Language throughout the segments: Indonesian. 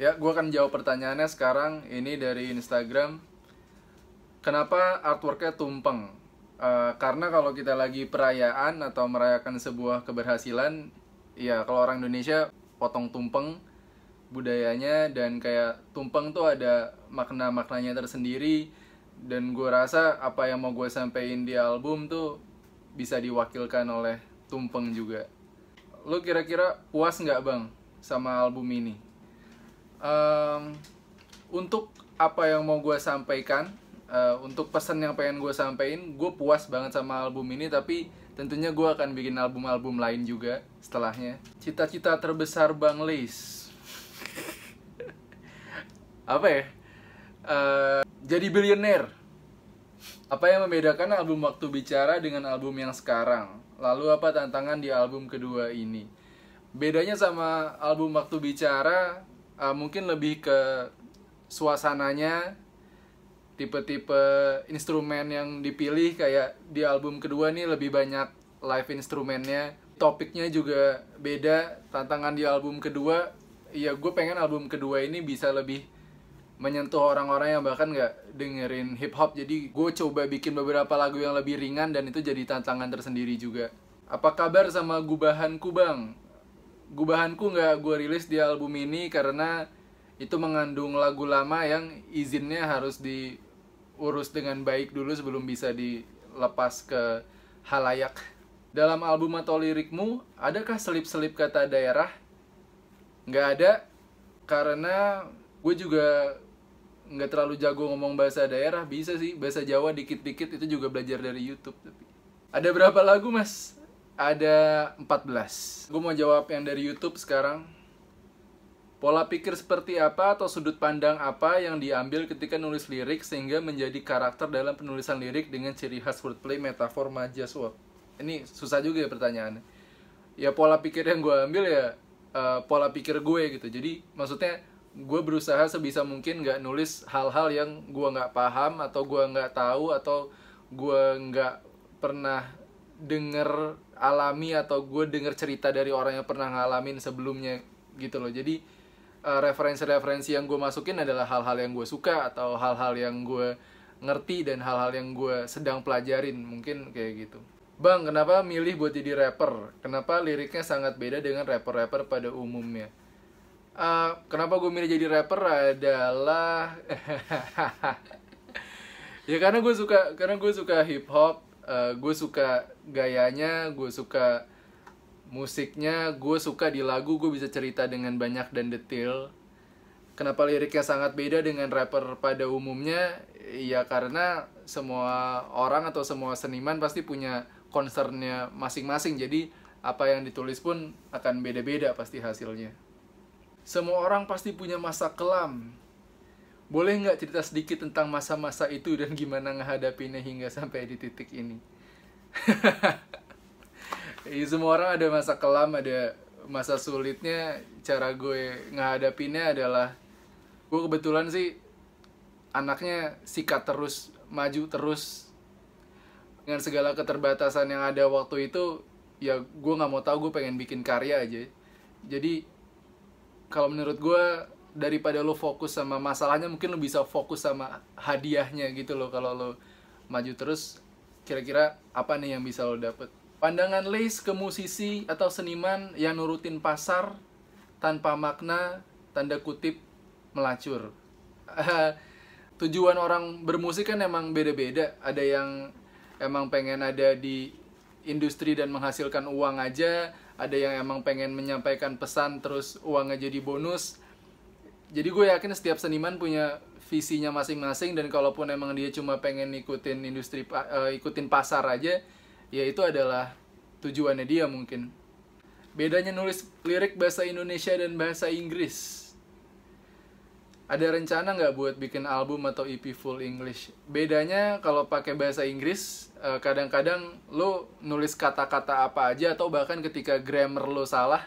Ya, gue akan jawab pertanyaannya sekarang. Ini dari Instagram. Kenapa artworknya tumpeng? Uh, karena kalau kita lagi perayaan atau merayakan sebuah keberhasilan, ya kalau orang Indonesia potong tumpeng budayanya dan kayak tumpeng tuh ada makna maknanya tersendiri dan gue rasa apa yang mau gue sampein di album tuh bisa diwakilkan oleh tumpeng juga. Lo kira-kira puas nggak bang sama album ini? um, untuk apa yang mau gue sampaikan uh, untuk pesan yang pengen gue sampaikan gue puas banget sama album ini tapi tentunya gue akan bikin album-album lain juga setelahnya cita-cita terbesar bang Lis apa ya uh, jadi billionaire apa yang membedakan album waktu bicara dengan album yang sekarang lalu apa tantangan di album kedua ini bedanya sama album waktu bicara uh, mungkin lebih ke suasananya tipe-tipe instrumen yang dipilih kayak di album kedua nih lebih banyak live instrumennya topiknya juga beda tantangan di album kedua ya gue pengen album kedua ini bisa lebih menyentuh orang-orang yang bahkan nggak dengerin hip hop jadi gue coba bikin beberapa lagu yang lebih ringan dan itu jadi tantangan tersendiri juga apa kabar sama gubahan kubang gubahanku nggak gue rilis di album ini karena itu mengandung lagu lama yang izinnya harus diurus dengan baik dulu sebelum bisa dilepas ke halayak. Dalam album atau lirikmu, adakah selip-selip kata daerah? Nggak ada, karena gue juga nggak terlalu jago ngomong bahasa daerah. Bisa sih, bahasa Jawa dikit-dikit itu juga belajar dari Youtube. Tapi. Ada berapa lagu, Mas? ada 14. Gue mau jawab yang dari YouTube sekarang. Pola pikir seperti apa atau sudut pandang apa yang diambil ketika nulis lirik sehingga menjadi karakter dalam penulisan lirik dengan ciri khas wordplay, metafor, majas, wow. Ini susah juga ya pertanyaannya. Ya pola pikir yang gue ambil ya uh, pola pikir gue gitu. Jadi maksudnya gue berusaha sebisa mungkin gak nulis hal-hal yang gue gak paham atau gue gak tahu atau gue gak pernah denger alami atau gue denger cerita dari orang yang pernah ngalamin sebelumnya gitu loh jadi eh, referensi-referensi yang gue masukin adalah hal-hal yang gue suka atau hal-hal yang gue ngerti dan hal-hal yang gue sedang pelajarin mungkin kayak gitu Bang, kenapa milih buat jadi rapper? Kenapa liriknya sangat beda dengan rapper-rapper pada umumnya? Uh, kenapa gue milih jadi rapper adalah ya karena gue suka karena gue suka hip hop Eh, gue suka gayanya gue suka musiknya gue suka di lagu gue bisa cerita dengan banyak dan detail kenapa liriknya sangat beda dengan rapper pada umumnya ya karena semua orang atau semua seniman pasti punya concernnya masing-masing jadi apa yang ditulis pun akan beda-beda pasti hasilnya semua orang pasti punya masa kelam boleh nggak cerita sedikit tentang masa-masa itu dan gimana menghadapinya hingga sampai di titik ini? ya, semua orang ada masa kelam, ada masa sulitnya. Cara gue menghadapinya adalah gue kebetulan sih anaknya sikat terus, maju terus dengan segala keterbatasan yang ada waktu itu. Ya gue nggak mau tahu, gue pengen bikin karya aja. Jadi kalau menurut gue daripada lo fokus sama masalahnya mungkin lo bisa fokus sama hadiahnya gitu loh kalau lo maju terus kira-kira apa nih yang bisa lo dapet pandangan Lace ke musisi atau seniman yang nurutin pasar tanpa makna tanda kutip melacur tujuan orang bermusik kan emang beda-beda ada yang emang pengen ada di industri dan menghasilkan uang aja ada yang emang pengen menyampaikan pesan terus uangnya jadi bonus jadi gue yakin setiap seniman punya visinya masing-masing dan kalaupun emang dia cuma pengen ikutin industri uh, ikutin pasar aja ya itu adalah tujuannya dia mungkin bedanya nulis lirik bahasa Indonesia dan bahasa Inggris ada rencana nggak buat bikin album atau EP full English bedanya kalau pakai bahasa Inggris kadang eh, kadang-kadang lo nulis kata-kata apa aja atau bahkan ketika grammar lo salah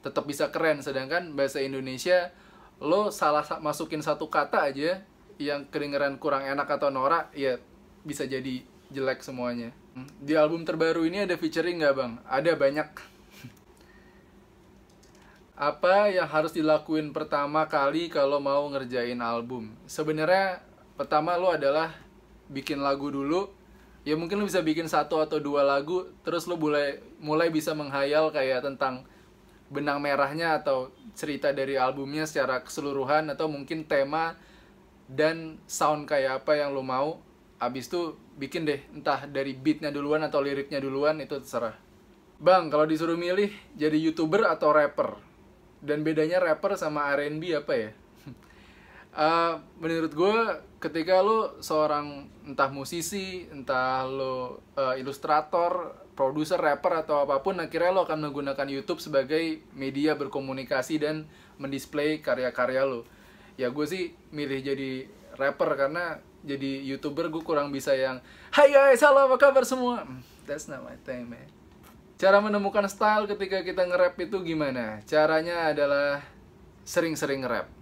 tetap bisa keren sedangkan bahasa Indonesia lo salah masukin satu kata aja yang kedengeran kurang enak atau norak ya bisa jadi jelek semuanya hmm. di album terbaru ini ada featuring nggak bang ada banyak apa yang harus dilakuin pertama kali kalau mau ngerjain album sebenarnya pertama lo adalah bikin lagu dulu ya mungkin lo bisa bikin satu atau dua lagu terus lo mulai mulai bisa menghayal kayak tentang benang merahnya atau cerita dari albumnya secara keseluruhan atau mungkin tema dan sound kayak apa yang lo mau abis itu bikin deh entah dari beatnya duluan atau liriknya duluan itu terserah bang kalau disuruh milih jadi youtuber atau rapper dan bedanya rapper sama R&B apa ya uh, menurut gue ketika lo seorang entah musisi entah lo uh, eh, ilustrator produser rapper atau apapun akhirnya lo akan menggunakan YouTube sebagai media berkomunikasi dan mendisplay karya-karya lo ya gue sih milih jadi rapper karena jadi youtuber gue kurang bisa yang Hai guys, halo apa kabar semua? Hmm, that's not my thing man Cara menemukan style ketika kita nge-rap itu gimana? Caranya adalah sering-sering nge-rap